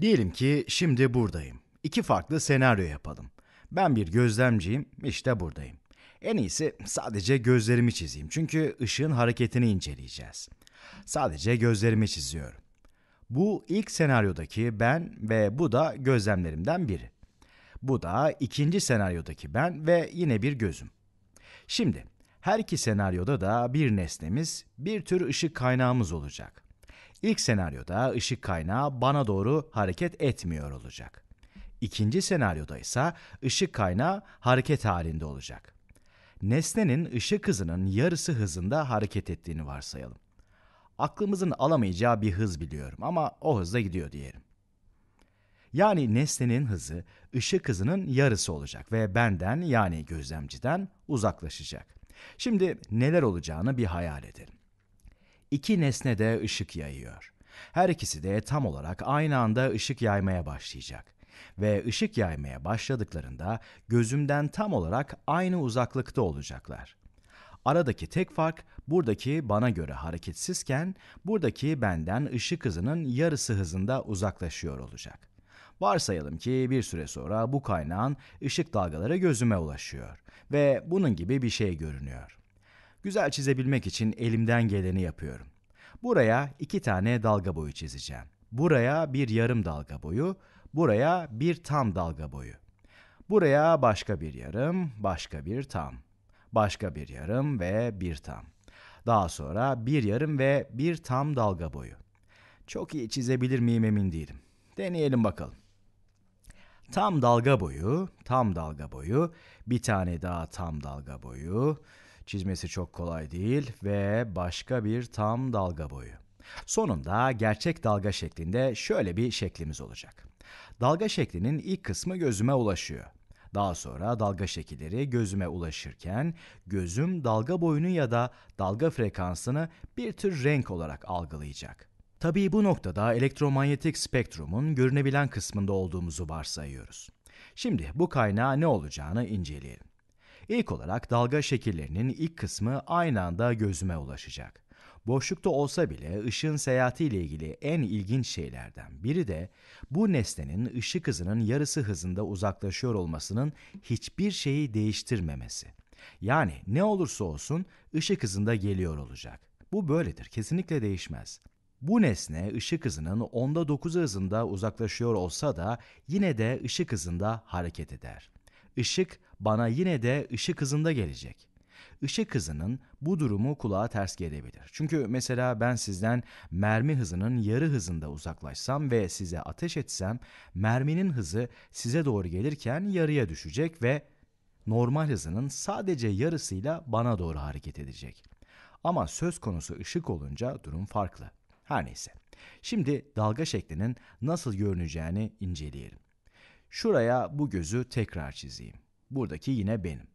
Diyelim ki şimdi buradayım. İki farklı senaryo yapalım. Ben bir gözlemciyim, işte buradayım. En iyisi sadece gözlerimi çizeyim çünkü ışığın hareketini inceleyeceğiz. Sadece gözlerimi çiziyorum. Bu ilk senaryodaki ben ve bu da gözlemlerimden biri. Bu da ikinci senaryodaki ben ve yine bir gözüm. Şimdi her iki senaryoda da bir nesnemiz, bir tür ışık kaynağımız olacak. İlk senaryoda ışık kaynağı bana doğru hareket etmiyor olacak. İkinci senaryoda ise ışık kaynağı hareket halinde olacak. Nesnenin ışık hızının yarısı hızında hareket ettiğini varsayalım. Aklımızın alamayacağı bir hız biliyorum ama o hızda gidiyor diyelim. Yani nesnenin hızı ışık hızının yarısı olacak ve benden yani gözlemciden uzaklaşacak. Şimdi neler olacağını bir hayal edelim iki nesne de ışık yayıyor. Her ikisi de tam olarak aynı anda ışık yaymaya başlayacak ve ışık yaymaya başladıklarında gözümden tam olarak aynı uzaklıkta olacaklar. Aradaki tek fark buradaki bana göre hareketsizken buradaki benden ışık hızının yarısı hızında uzaklaşıyor olacak. Varsayalım ki bir süre sonra bu kaynağın ışık dalgaları gözüme ulaşıyor ve bunun gibi bir şey görünüyor. Güzel çizebilmek için elimden geleni yapıyorum. Buraya iki tane dalga boyu çizeceğim. Buraya bir yarım dalga boyu, buraya bir tam dalga boyu. Buraya başka bir yarım, başka bir tam. Başka bir yarım ve bir tam. Daha sonra bir yarım ve bir tam dalga boyu. Çok iyi çizebilir miyim emin değilim. Deneyelim bakalım. Tam dalga boyu, tam dalga boyu, bir tane daha tam dalga boyu, Çizmesi çok kolay değil ve başka bir tam dalga boyu. Sonunda gerçek dalga şeklinde şöyle bir şeklimiz olacak. Dalga şeklinin ilk kısmı gözüme ulaşıyor. Daha sonra dalga şekilleri gözüme ulaşırken gözüm dalga boyunu ya da dalga frekansını bir tür renk olarak algılayacak. Tabii bu noktada elektromanyetik spektrumun görünebilen kısmında olduğumuzu varsayıyoruz. Şimdi bu kaynağı ne olacağını inceleyelim. İlk olarak dalga şekillerinin ilk kısmı aynı anda gözüme ulaşacak. Boşlukta olsa bile ışığın seyahatiyle ilgili en ilginç şeylerden biri de bu nesnenin ışık hızının yarısı hızında uzaklaşıyor olmasının hiçbir şeyi değiştirmemesi. Yani ne olursa olsun ışık hızında geliyor olacak. Bu böyledir, kesinlikle değişmez. Bu nesne ışık hızının onda 9 hızında uzaklaşıyor olsa da yine de ışık hızında hareket eder. Işık bana yine de ışık hızında gelecek. Işık hızının bu durumu kulağa ters gelebilir. Çünkü mesela ben sizden mermi hızının yarı hızında uzaklaşsam ve size ateş etsem merminin hızı size doğru gelirken yarıya düşecek ve normal hızının sadece yarısıyla bana doğru hareket edecek. Ama söz konusu ışık olunca durum farklı. Her neyse. Şimdi dalga şeklinin nasıl görüneceğini inceleyelim. Şuraya bu gözü tekrar çizeyim. Buradaki yine benim.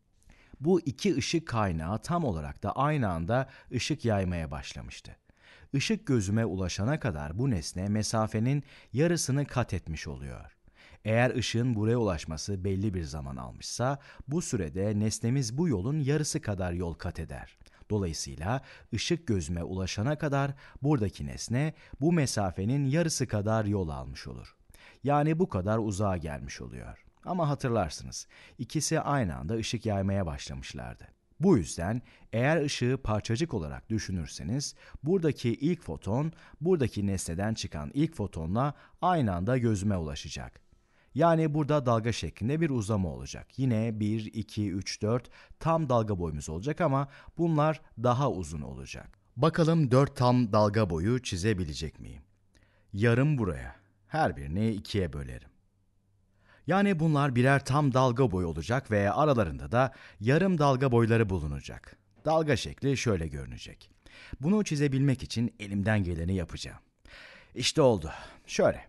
Bu iki ışık kaynağı tam olarak da aynı anda ışık yaymaya başlamıştı. Işık gözüme ulaşana kadar bu nesne mesafenin yarısını kat etmiş oluyor. Eğer ışığın buraya ulaşması belli bir zaman almışsa bu sürede nesnemiz bu yolun yarısı kadar yol kat eder. Dolayısıyla ışık gözüme ulaşana kadar buradaki nesne bu mesafenin yarısı kadar yol almış olur. Yani bu kadar uzağa gelmiş oluyor. Ama hatırlarsınız, ikisi aynı anda ışık yaymaya başlamışlardı. Bu yüzden eğer ışığı parçacık olarak düşünürseniz buradaki ilk foton buradaki nesneden çıkan ilk fotonla aynı anda gözüme ulaşacak. Yani burada dalga şeklinde bir uzama olacak. Yine 1, 2, 3, 4 tam dalga boyumuz olacak ama bunlar daha uzun olacak. Bakalım 4 tam dalga boyu çizebilecek miyim? Yarım buraya, her birini ikiye bölerim. Yani bunlar birer tam dalga boyu olacak ve aralarında da yarım dalga boyları bulunacak. Dalga şekli şöyle görünecek. Bunu çizebilmek için elimden geleni yapacağım. İşte oldu. Şöyle.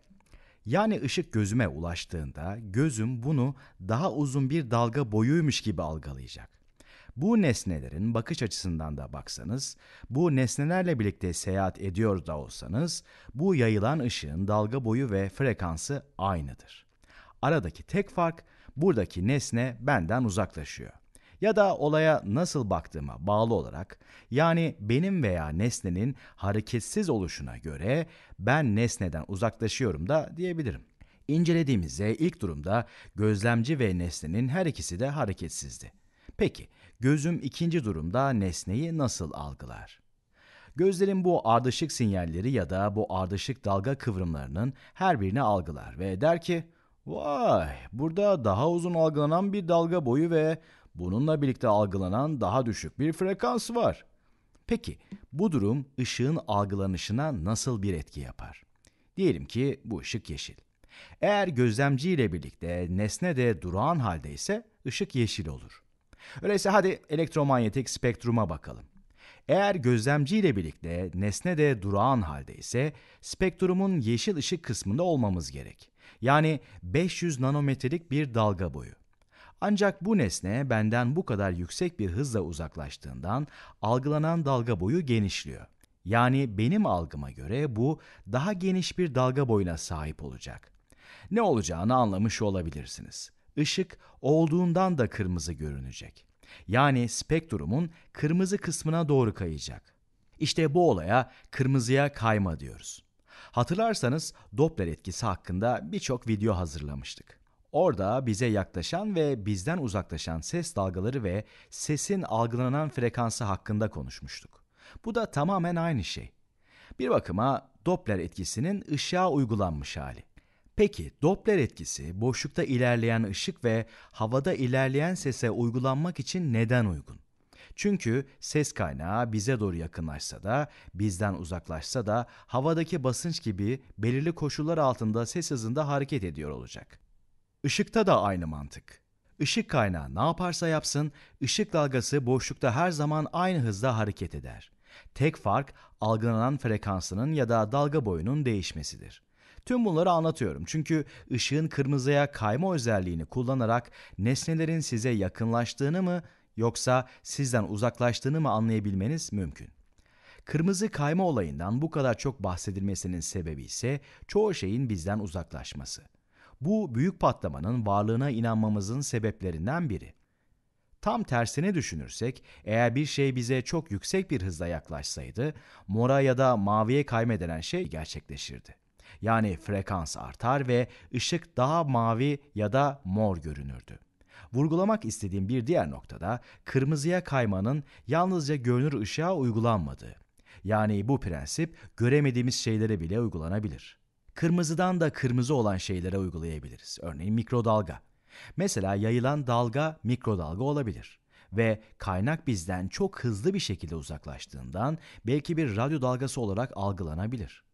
Yani ışık gözüme ulaştığında gözüm bunu daha uzun bir dalga boyuymuş gibi algılayacak. Bu nesnelerin bakış açısından da baksanız, bu nesnelerle birlikte seyahat ediyor da olsanız, bu yayılan ışığın dalga boyu ve frekansı aynıdır. Aradaki tek fark buradaki nesne benden uzaklaşıyor. Ya da olaya nasıl baktığıma bağlı olarak, yani benim veya nesnenin hareketsiz oluşuna göre ben nesneden uzaklaşıyorum da diyebilirim. İncelediğimizde ilk durumda gözlemci ve nesnenin her ikisi de hareketsizdi. Peki, gözüm ikinci durumda nesneyi nasıl algılar? Gözlerin bu ardışık sinyalleri ya da bu ardışık dalga kıvrımlarının her birini algılar ve der ki, Vay, burada daha uzun algılanan bir dalga boyu ve bununla birlikte algılanan daha düşük bir frekans var. Peki, bu durum ışığın algılanışına nasıl bir etki yapar? Diyelim ki bu ışık yeşil. Eğer gözlemci ile birlikte nesne de durağan halde ise ışık yeşil olur. Öyleyse hadi elektromanyetik spektruma bakalım. Eğer gözlemci ile birlikte nesne de durağan halde ise spektrumun yeşil ışık kısmında olmamız gerek. Yani 500 nanometrelik bir dalga boyu. Ancak bu nesne benden bu kadar yüksek bir hızla uzaklaştığından algılanan dalga boyu genişliyor. Yani benim algıma göre bu daha geniş bir dalga boyuna sahip olacak. Ne olacağını anlamış olabilirsiniz ışık olduğundan da kırmızı görünecek. Yani spektrumun kırmızı kısmına doğru kayacak. İşte bu olaya kırmızıya kayma diyoruz. Hatırlarsanız Doppler etkisi hakkında birçok video hazırlamıştık. Orada bize yaklaşan ve bizden uzaklaşan ses dalgaları ve sesin algılanan frekansı hakkında konuşmuştuk. Bu da tamamen aynı şey. Bir bakıma Doppler etkisinin ışığa uygulanmış hali. Peki Doppler etkisi boşlukta ilerleyen ışık ve havada ilerleyen sese uygulanmak için neden uygun? Çünkü ses kaynağı bize doğru yakınlaşsa da, bizden uzaklaşsa da havadaki basınç gibi belirli koşullar altında ses hızında hareket ediyor olacak. Işıkta da aynı mantık. Işık kaynağı ne yaparsa yapsın, ışık dalgası boşlukta her zaman aynı hızda hareket eder. Tek fark algılanan frekansının ya da dalga boyunun değişmesidir. Tüm bunları anlatıyorum çünkü ışığın kırmızıya kayma özelliğini kullanarak nesnelerin size yakınlaştığını mı yoksa sizden uzaklaştığını mı anlayabilmeniz mümkün. Kırmızı kayma olayından bu kadar çok bahsedilmesinin sebebi ise çoğu şeyin bizden uzaklaşması. Bu büyük patlamanın varlığına inanmamızın sebeplerinden biri. Tam tersini düşünürsek, eğer bir şey bize çok yüksek bir hızla yaklaşsaydı, mora ya da maviye kaymedenen şey gerçekleşirdi. Yani frekans artar ve ışık daha mavi ya da mor görünürdü. Vurgulamak istediğim bir diğer noktada kırmızıya kaymanın yalnızca görünür ışığa uygulanmadığı. Yani bu prensip göremediğimiz şeylere bile uygulanabilir. Kırmızıdan da kırmızı olan şeylere uygulayabiliriz. Örneğin mikrodalga. Mesela yayılan dalga mikrodalga olabilir ve kaynak bizden çok hızlı bir şekilde uzaklaştığından belki bir radyo dalgası olarak algılanabilir.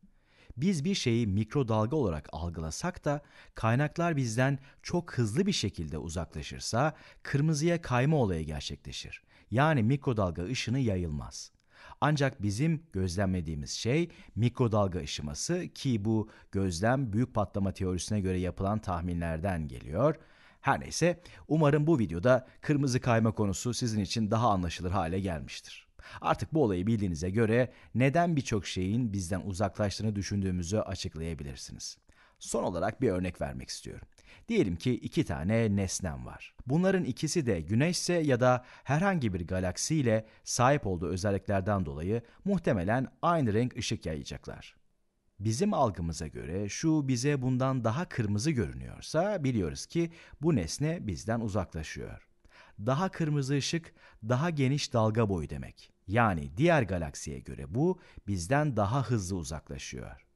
Biz bir şeyi mikrodalga olarak algılasak da kaynaklar bizden çok hızlı bir şekilde uzaklaşırsa kırmızıya kayma olayı gerçekleşir. Yani mikrodalga ışını yayılmaz. Ancak bizim gözlemlediğimiz şey mikrodalga ışıması ki bu gözlem büyük patlama teorisine göre yapılan tahminlerden geliyor. Her neyse umarım bu videoda kırmızı kayma konusu sizin için daha anlaşılır hale gelmiştir. Artık bu olayı bildiğinize göre neden birçok şeyin bizden uzaklaştığını düşündüğümüzü açıklayabilirsiniz. Son olarak bir örnek vermek istiyorum. Diyelim ki iki tane nesnem var. Bunların ikisi de güneşse ya da herhangi bir galaksi ile sahip olduğu özelliklerden dolayı muhtemelen aynı renk ışık yayacaklar. Bizim algımıza göre şu bize bundan daha kırmızı görünüyorsa biliyoruz ki bu nesne bizden uzaklaşıyor daha kırmızı ışık, daha geniş dalga boyu demek. Yani diğer galaksiye göre bu bizden daha hızlı uzaklaşıyor.